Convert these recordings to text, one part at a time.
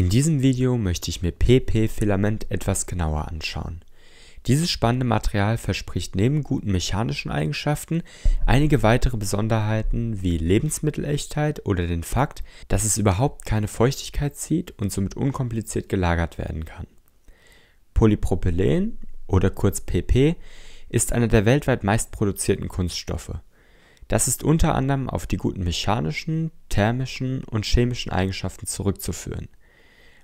In diesem Video möchte ich mir PP-Filament etwas genauer anschauen. Dieses spannende Material verspricht neben guten mechanischen Eigenschaften einige weitere Besonderheiten wie Lebensmittelechtheit oder den Fakt, dass es überhaupt keine Feuchtigkeit zieht und somit unkompliziert gelagert werden kann. Polypropylen oder kurz PP ist einer der weltweit meistproduzierten Kunststoffe. Das ist unter anderem auf die guten mechanischen, thermischen und chemischen Eigenschaften zurückzuführen.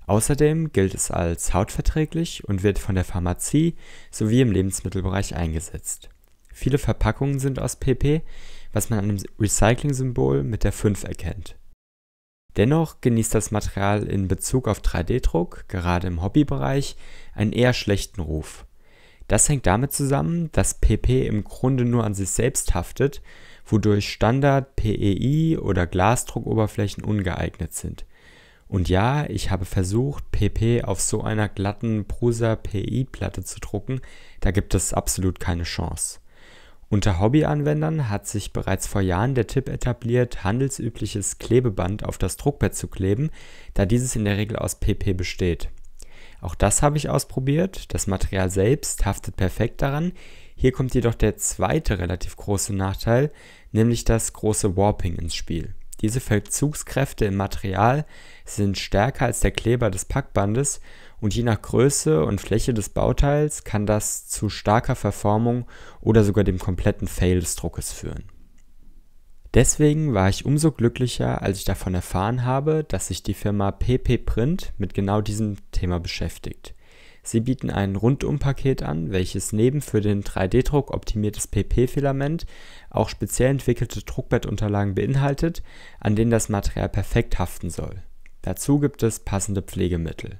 Außerdem gilt es als hautverträglich und wird von der Pharmazie sowie im Lebensmittelbereich eingesetzt. Viele Verpackungen sind aus PP, was man an dem Recycling-Symbol mit der 5 erkennt. Dennoch genießt das Material in Bezug auf 3D-Druck, gerade im Hobbybereich, einen eher schlechten Ruf. Das hängt damit zusammen, dass PP im Grunde nur an sich selbst haftet, wodurch Standard PEI oder Glasdruckoberflächen ungeeignet sind – und ja, ich habe versucht, PP auf so einer glatten Prusa PI-Platte zu drucken, da gibt es absolut keine Chance. Unter Hobbyanwendern hat sich bereits vor Jahren der Tipp etabliert, handelsübliches Klebeband auf das Druckbett zu kleben, da dieses in der Regel aus PP besteht. Auch das habe ich ausprobiert, das Material selbst haftet perfekt daran, hier kommt jedoch der zweite relativ große Nachteil, nämlich das große Warping ins Spiel. Diese Verzugskräfte im Material sind stärker als der Kleber des Packbandes und je nach Größe und Fläche des Bauteils kann das zu starker Verformung oder sogar dem kompletten Fail des Druckes führen. Deswegen war ich umso glücklicher, als ich davon erfahren habe, dass sich die Firma PP Print mit genau diesem Thema beschäftigt. Sie bieten ein Rundumpaket an, welches neben für den 3D-Druck optimiertes PP-Filament auch speziell entwickelte Druckbettunterlagen beinhaltet, an denen das Material perfekt haften soll. Dazu gibt es passende Pflegemittel.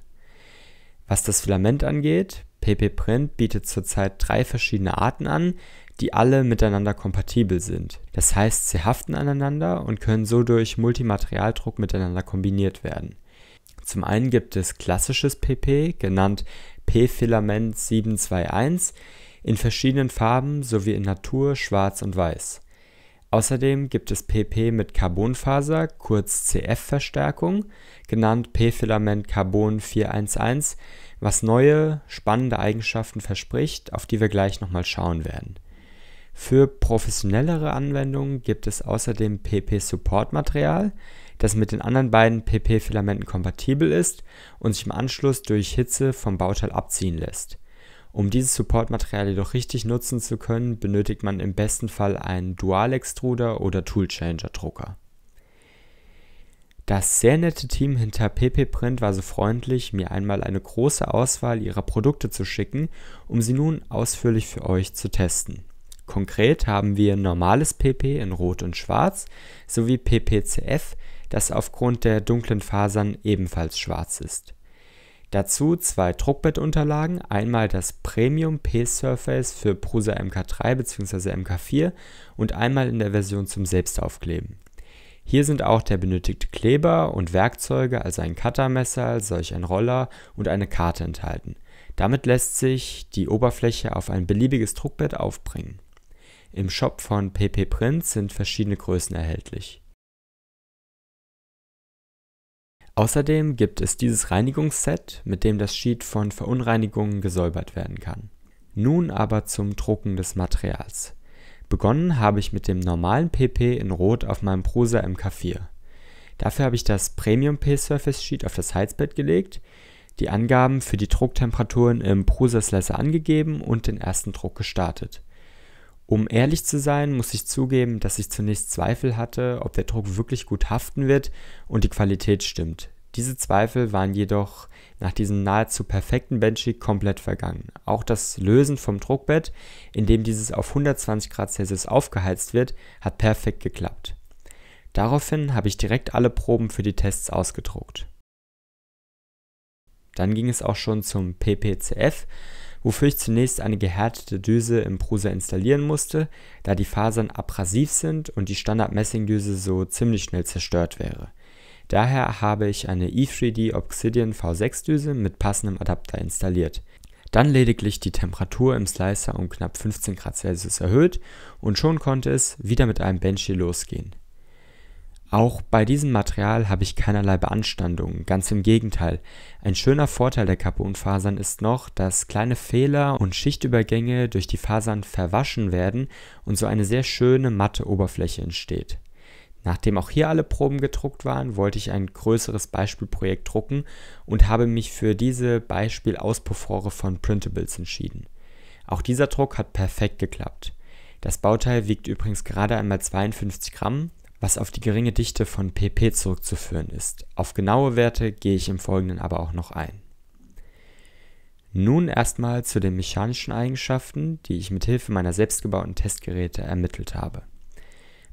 Was das Filament angeht, PP Print bietet zurzeit drei verschiedene Arten an, die alle miteinander kompatibel sind. Das heißt, sie haften aneinander und können so durch Multimaterialdruck miteinander kombiniert werden. Zum einen gibt es klassisches PP, genannt P-Filament 721 in verschiedenen Farben sowie in Natur, Schwarz und Weiß. Außerdem gibt es PP mit Carbonfaser, kurz CF-Verstärkung, genannt P-Filament Carbon 411, was neue, spannende Eigenschaften verspricht, auf die wir gleich nochmal schauen werden. Für professionellere Anwendungen gibt es außerdem PP-Support-Material, das mit den anderen beiden PP-Filamenten kompatibel ist und sich im Anschluss durch Hitze vom Bauteil abziehen lässt. Um dieses Supportmaterial jedoch richtig nutzen zu können, benötigt man im besten Fall einen Dual-Extruder oder Tool-Changer-Drucker. Das sehr nette Team hinter PP Print war so freundlich, mir einmal eine große Auswahl ihrer Produkte zu schicken, um sie nun ausführlich für euch zu testen. Konkret haben wir normales PP in Rot und Schwarz sowie PPCF das aufgrund der dunklen Fasern ebenfalls schwarz ist. Dazu zwei Druckbettunterlagen, einmal das Premium P-Surface für Prusa MK3 bzw. MK4 und einmal in der Version zum Selbstaufkleben. Hier sind auch der benötigte Kleber und Werkzeuge, also ein Cuttermesser, solch ein Roller und eine Karte enthalten. Damit lässt sich die Oberfläche auf ein beliebiges Druckbett aufbringen. Im Shop von PP Print sind verschiedene Größen erhältlich. Außerdem gibt es dieses Reinigungsset, mit dem das Sheet von Verunreinigungen gesäubert werden kann. Nun aber zum Drucken des Materials. Begonnen habe ich mit dem normalen PP in Rot auf meinem Prusa MK4. Dafür habe ich das Premium P-Surface Sheet auf das Heizbett gelegt, die Angaben für die Drucktemperaturen im Prusa Slicer angegeben und den ersten Druck gestartet. Um ehrlich zu sein, muss ich zugeben, dass ich zunächst Zweifel hatte, ob der Druck wirklich gut haften wird und die Qualität stimmt. Diese Zweifel waren jedoch nach diesem nahezu perfekten Benchy komplett vergangen. Auch das Lösen vom Druckbett, in dem dieses auf 120 Grad Celsius aufgeheizt wird, hat perfekt geklappt. Daraufhin habe ich direkt alle Proben für die Tests ausgedruckt. Dann ging es auch schon zum PPCF, wofür ich zunächst eine gehärtete Düse im Prusa installieren musste, da die Fasern abrasiv sind und die Standard-Messingdüse so ziemlich schnell zerstört wäre. Daher habe ich eine E3D Obsidian V6 Düse mit passendem Adapter installiert. Dann lediglich die Temperatur im Slicer um knapp 15 Grad Celsius erhöht und schon konnte es wieder mit einem Benchy losgehen. Auch bei diesem Material habe ich keinerlei Beanstandungen, ganz im Gegenteil. Ein schöner Vorteil der Carbonfasern ist noch, dass kleine Fehler und Schichtübergänge durch die Fasern verwaschen werden und so eine sehr schöne matte Oberfläche entsteht. Nachdem auch hier alle Proben gedruckt waren, wollte ich ein größeres Beispielprojekt drucken und habe mich für diese Beispielauspuffrohre von Printables entschieden. Auch dieser Druck hat perfekt geklappt. Das Bauteil wiegt übrigens gerade einmal 52 Gramm, was auf die geringe Dichte von pp zurückzuführen ist. Auf genaue Werte gehe ich im Folgenden aber auch noch ein. Nun erstmal zu den mechanischen Eigenschaften, die ich mit Hilfe meiner selbstgebauten Testgeräte ermittelt habe.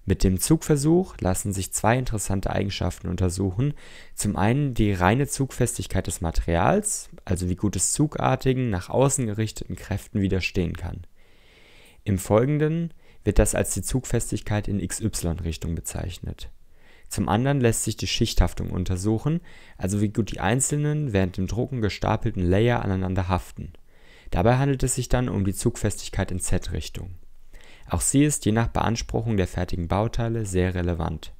Mit dem Zugversuch lassen sich zwei interessante Eigenschaften untersuchen. Zum einen die reine Zugfestigkeit des Materials, also wie gut es zugartigen, nach außen gerichteten Kräften widerstehen kann. Im Folgenden wird das als die Zugfestigkeit in XY-Richtung bezeichnet. Zum anderen lässt sich die Schichthaftung untersuchen, also wie gut die einzelnen während dem Drucken gestapelten Layer aneinander haften. Dabei handelt es sich dann um die Zugfestigkeit in Z-Richtung. Auch sie ist je nach Beanspruchung der fertigen Bauteile sehr relevant.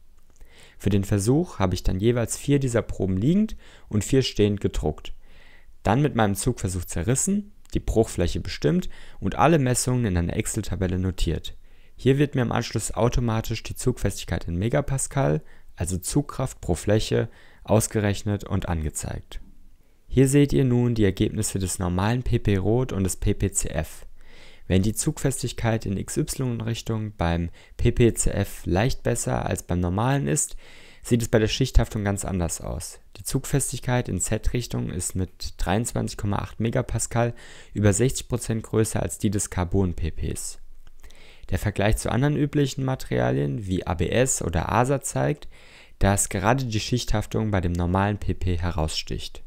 Für den Versuch habe ich dann jeweils vier dieser Proben liegend und vier stehend gedruckt. Dann mit meinem Zugversuch zerrissen, die Bruchfläche bestimmt und alle Messungen in einer Excel-Tabelle notiert. Hier wird mir im Anschluss automatisch die Zugfestigkeit in Megapascal, also Zugkraft pro Fläche, ausgerechnet und angezeigt. Hier seht ihr nun die Ergebnisse des normalen PP-Rot und des PPCF. Wenn die Zugfestigkeit in XY-Richtung beim PPCF leicht besser als beim normalen ist, sieht es bei der Schichthaftung ganz anders aus. Die Zugfestigkeit in Z-Richtung ist mit 23,8 Megapascal über 60% größer als die des Carbon-PPs. Der Vergleich zu anderen üblichen Materialien wie ABS oder ASA zeigt, dass gerade die Schichthaftung bei dem normalen PP heraussticht.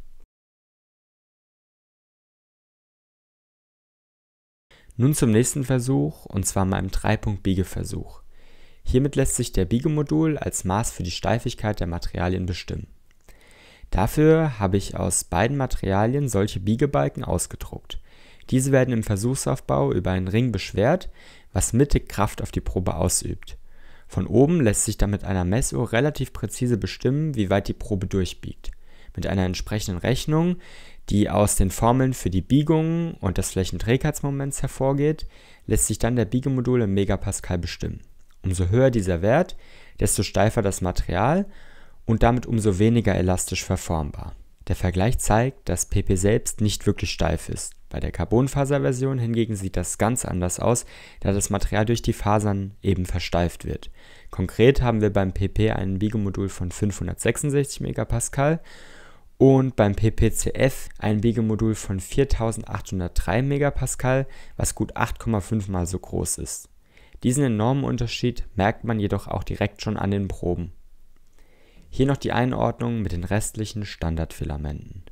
Nun zum nächsten Versuch, und zwar meinem 3-Punkt-Biegeversuch. Hiermit lässt sich der Biegemodul als Maß für die Steifigkeit der Materialien bestimmen. Dafür habe ich aus beiden Materialien solche Biegebalken ausgedruckt. Diese werden im Versuchsaufbau über einen Ring beschwert, was mittig Kraft auf die Probe ausübt. Von oben lässt sich dann mit einer Messuhr relativ präzise bestimmen, wie weit die Probe durchbiegt. Mit einer entsprechenden Rechnung, die aus den Formeln für die Biegungen und des Flächenträgheitsmoments hervorgeht, lässt sich dann der Biegemodul im Megapascal bestimmen. Umso höher dieser Wert, desto steifer das Material und damit umso weniger elastisch verformbar. Der Vergleich zeigt, dass PP selbst nicht wirklich steif ist. Bei der Carbonfaserversion hingegen sieht das ganz anders aus, da das Material durch die Fasern eben versteift wird. Konkret haben wir beim PP ein Biegemodul von 566 MPa und beim PPCF ein Biegemodul von 4803 MPa, was gut 8,5 mal so groß ist. Diesen enormen Unterschied merkt man jedoch auch direkt schon an den Proben. Hier noch die Einordnung mit den restlichen Standardfilamenten.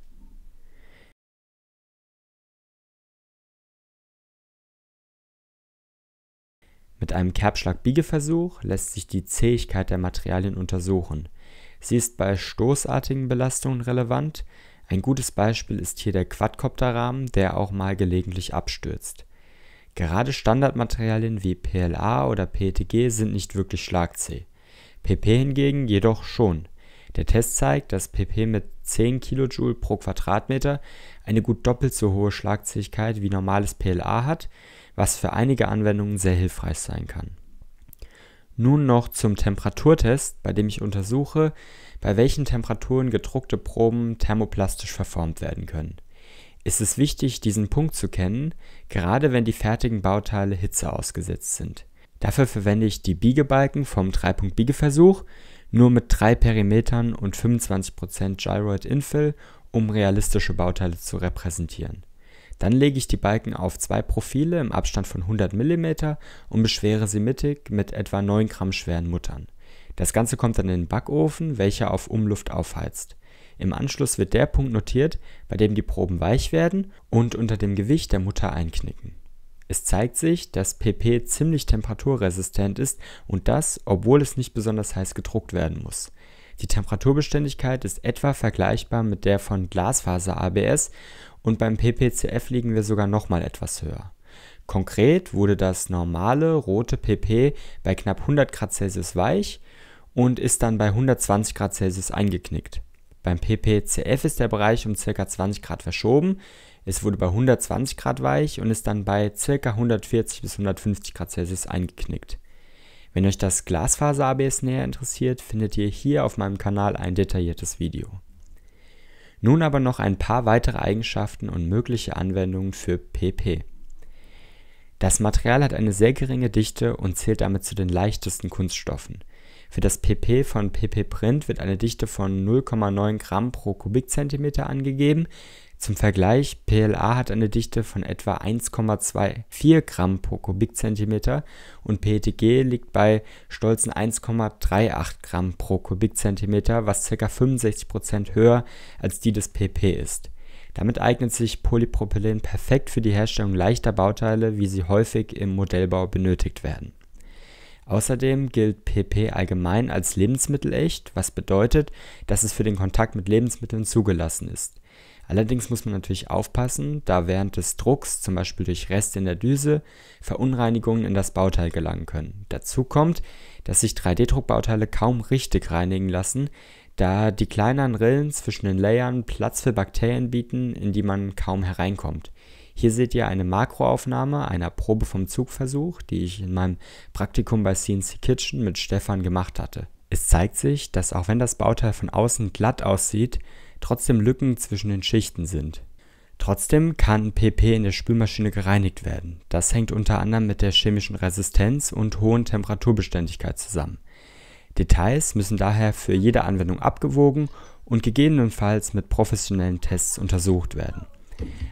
Mit einem Kerbschlag-Biegeversuch lässt sich die Zähigkeit der Materialien untersuchen. Sie ist bei stoßartigen Belastungen relevant. Ein gutes Beispiel ist hier der Quadcopterrahmen, der auch mal gelegentlich abstürzt. Gerade Standardmaterialien wie PLA oder PETG sind nicht wirklich schlagzäh. PP hingegen jedoch schon. Der Test zeigt, dass PP mit 10 kJ pro Quadratmeter eine gut doppelt so hohe Schlagzähigkeit wie normales PLA hat, was für einige Anwendungen sehr hilfreich sein kann. Nun noch zum Temperaturtest, bei dem ich untersuche, bei welchen Temperaturen gedruckte Proben thermoplastisch verformt werden können. Ist Es wichtig, diesen Punkt zu kennen, gerade wenn die fertigen Bauteile Hitze ausgesetzt sind. Dafür verwende ich die Biegebalken vom 3-Punkt-Biegeversuch, nur mit 3 Perimetern und 25% Gyroid Infill, um realistische Bauteile zu repräsentieren. Dann lege ich die Balken auf zwei Profile im Abstand von 100 mm und beschwere sie mittig mit etwa 9 Gramm schweren Muttern. Das Ganze kommt dann in den Backofen, welcher auf Umluft aufheizt. Im Anschluss wird der Punkt notiert, bei dem die Proben weich werden und unter dem Gewicht der Mutter einknicken. Es zeigt sich, dass PP ziemlich temperaturresistent ist und das, obwohl es nicht besonders heiß gedruckt werden muss. Die Temperaturbeständigkeit ist etwa vergleichbar mit der von Glasfaser ABS und beim PPCF liegen wir sogar nochmal etwas höher. Konkret wurde das normale rote PP bei knapp 100 Grad Celsius weich und ist dann bei 120 Grad Celsius eingeknickt. Beim PPCF ist der Bereich um ca. 20 Grad verschoben. Es wurde bei 120 Grad weich und ist dann bei ca. 140 bis 150 Grad Celsius eingeknickt. Wenn euch das Glasfaser ABS näher interessiert, findet ihr hier auf meinem Kanal ein detailliertes Video. Nun aber noch ein paar weitere Eigenschaften und mögliche Anwendungen für PP. Das Material hat eine sehr geringe Dichte und zählt damit zu den leichtesten Kunststoffen. Für das PP von PP Print wird eine Dichte von 0,9 Gramm pro Kubikzentimeter angegeben, zum Vergleich, PLA hat eine Dichte von etwa 1,24 Gramm pro Kubikzentimeter und PETG liegt bei stolzen 1,38 Gramm pro Kubikzentimeter, was ca. 65% höher als die des PP ist. Damit eignet sich Polypropylen perfekt für die Herstellung leichter Bauteile, wie sie häufig im Modellbau benötigt werden. Außerdem gilt PP allgemein als lebensmittelecht, was bedeutet, dass es für den Kontakt mit Lebensmitteln zugelassen ist. Allerdings muss man natürlich aufpassen, da während des Drucks zum Beispiel durch Reste in der Düse Verunreinigungen in das Bauteil gelangen können. Dazu kommt, dass sich 3D-Druckbauteile kaum richtig reinigen lassen, da die kleineren Rillen zwischen den Layern Platz für Bakterien bieten, in die man kaum hereinkommt. Hier seht ihr eine Makroaufnahme einer Probe vom Zugversuch, die ich in meinem Praktikum bei CNC Kitchen mit Stefan gemacht hatte. Es zeigt sich, dass auch wenn das Bauteil von außen glatt aussieht, trotzdem Lücken zwischen den Schichten sind. Trotzdem kann PP in der Spülmaschine gereinigt werden. Das hängt unter anderem mit der chemischen Resistenz und hohen Temperaturbeständigkeit zusammen. Details müssen daher für jede Anwendung abgewogen und gegebenenfalls mit professionellen Tests untersucht werden.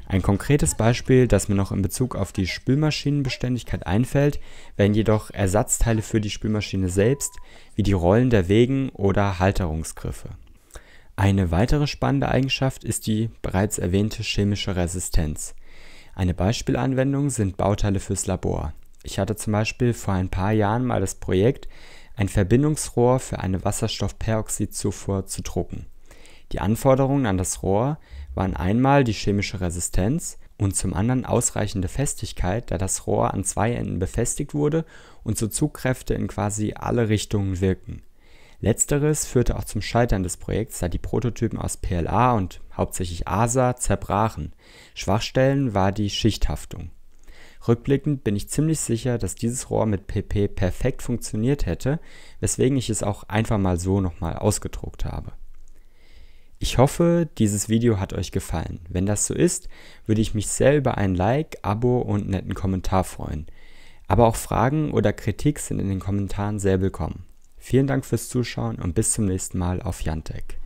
Ein konkretes Beispiel, das mir noch in Bezug auf die Spülmaschinenbeständigkeit einfällt, wären jedoch Ersatzteile für die Spülmaschine selbst, wie die Rollen der Wegen oder Halterungsgriffe. Eine weitere spannende Eigenschaft ist die bereits erwähnte chemische Resistenz. Eine Beispielanwendung sind Bauteile fürs Labor. Ich hatte zum Beispiel vor ein paar Jahren mal das Projekt, ein Verbindungsrohr für eine Wasserstoffperoxidzufuhr zu drucken. Die Anforderungen an das Rohr waren einmal die chemische Resistenz und zum anderen ausreichende Festigkeit, da das Rohr an zwei Enden befestigt wurde und so Zugkräfte in quasi alle Richtungen wirken. Letzteres führte auch zum Scheitern des Projekts, da die Prototypen aus PLA und hauptsächlich ASA zerbrachen, Schwachstellen war die Schichthaftung. Rückblickend bin ich ziemlich sicher, dass dieses Rohr mit PP perfekt funktioniert hätte, weswegen ich es auch einfach mal so nochmal ausgedruckt habe. Ich hoffe, dieses Video hat euch gefallen. Wenn das so ist, würde ich mich sehr über ein Like, Abo und netten Kommentar freuen. Aber auch Fragen oder Kritik sind in den Kommentaren sehr willkommen. Vielen Dank fürs Zuschauen und bis zum nächsten Mal auf Jantech.